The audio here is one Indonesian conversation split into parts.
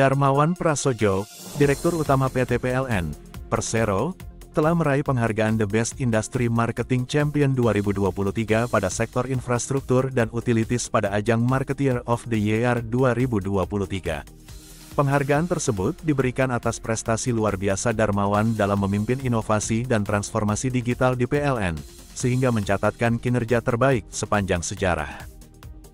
Darmawan Prasojo, Direktur Utama PT PLN, Persero, telah meraih penghargaan The Best Industry Marketing Champion 2023 pada sektor infrastruktur dan utilities pada ajang Marketeer of the Year 2023. Penghargaan tersebut diberikan atas prestasi luar biasa Darmawan dalam memimpin inovasi dan transformasi digital di PLN, sehingga mencatatkan kinerja terbaik sepanjang sejarah.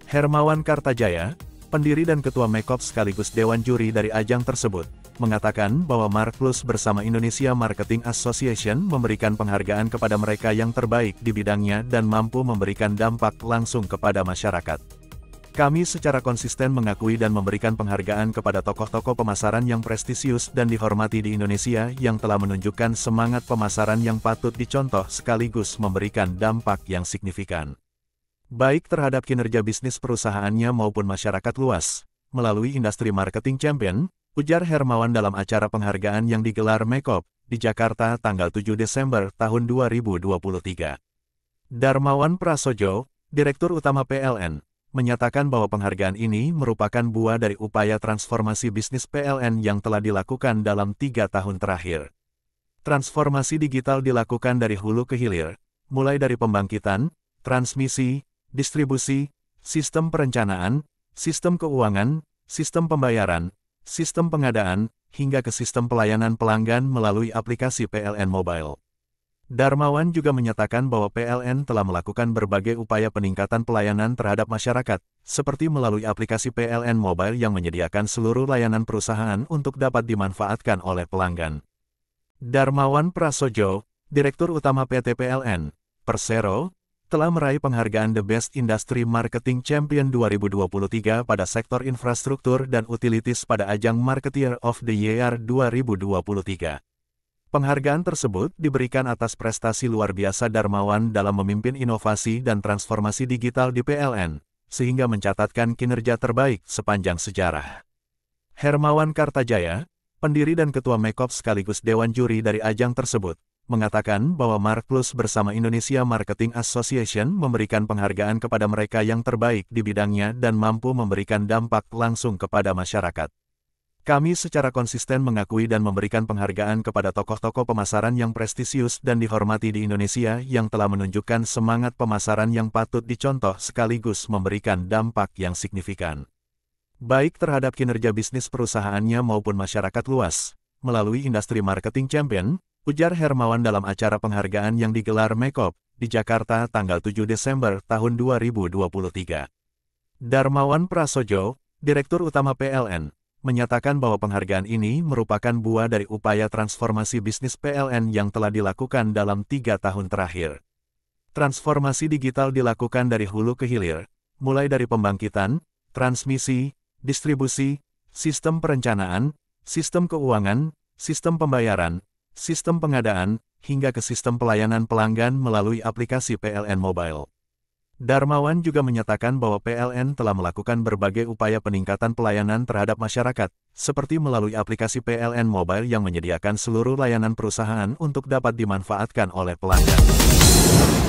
Hermawan Kartajaya, pendiri dan ketua Mekop sekaligus dewan juri dari ajang tersebut, mengatakan bahwa Marklus bersama Indonesia Marketing Association memberikan penghargaan kepada mereka yang terbaik di bidangnya dan mampu memberikan dampak langsung kepada masyarakat. Kami secara konsisten mengakui dan memberikan penghargaan kepada tokoh-tokoh pemasaran yang prestisius dan dihormati di Indonesia yang telah menunjukkan semangat pemasaran yang patut dicontoh sekaligus memberikan dampak yang signifikan baik terhadap kinerja bisnis perusahaannya maupun masyarakat luas. Melalui industri marketing champion, ujar Hermawan dalam acara penghargaan yang digelar Mekop di Jakarta tanggal 7 Desember tahun 2023. Darmawan Prasojo, Direktur Utama PLN, menyatakan bahwa penghargaan ini merupakan buah dari upaya transformasi bisnis PLN yang telah dilakukan dalam tiga tahun terakhir. Transformasi digital dilakukan dari hulu ke hilir, mulai dari pembangkitan, transmisi, distribusi, sistem perencanaan, sistem keuangan, sistem pembayaran, sistem pengadaan, hingga ke sistem pelayanan pelanggan melalui aplikasi PLN Mobile. Darmawan juga menyatakan bahwa PLN telah melakukan berbagai upaya peningkatan pelayanan terhadap masyarakat, seperti melalui aplikasi PLN Mobile yang menyediakan seluruh layanan perusahaan untuk dapat dimanfaatkan oleh pelanggan. Darmawan Prasojo, Direktur Utama PT PLN, Persero, telah meraih penghargaan The Best Industry Marketing Champion 2023 pada sektor infrastruktur dan utilities pada ajang Marketeer of the Year 2023. Penghargaan tersebut diberikan atas prestasi luar biasa Darmawan dalam memimpin inovasi dan transformasi digital di PLN, sehingga mencatatkan kinerja terbaik sepanjang sejarah. Hermawan Kartajaya, pendiri dan ketua Mekop sekaligus dewan juri dari ajang tersebut, mengatakan bahwa Mark Plus bersama Indonesia Marketing Association memberikan penghargaan kepada mereka yang terbaik di bidangnya dan mampu memberikan dampak langsung kepada masyarakat. Kami secara konsisten mengakui dan memberikan penghargaan kepada tokoh-tokoh pemasaran yang prestisius dan dihormati di Indonesia yang telah menunjukkan semangat pemasaran yang patut dicontoh sekaligus memberikan dampak yang signifikan. Baik terhadap kinerja bisnis perusahaannya maupun masyarakat luas, melalui industri marketing champion, ujar Hermawan dalam acara penghargaan yang digelar Mekop di Jakarta tanggal 7 Desember tahun 2023. Darmawan Prasojo, Direktur Utama PLN, menyatakan bahwa penghargaan ini merupakan buah dari upaya transformasi bisnis PLN yang telah dilakukan dalam tiga tahun terakhir. Transformasi digital dilakukan dari hulu ke hilir, mulai dari pembangkitan, transmisi, distribusi, sistem perencanaan, sistem keuangan, sistem pembayaran, sistem pengadaan, hingga ke sistem pelayanan pelanggan melalui aplikasi PLN Mobile. Darmawan juga menyatakan bahwa PLN telah melakukan berbagai upaya peningkatan pelayanan terhadap masyarakat, seperti melalui aplikasi PLN Mobile yang menyediakan seluruh layanan perusahaan untuk dapat dimanfaatkan oleh pelanggan.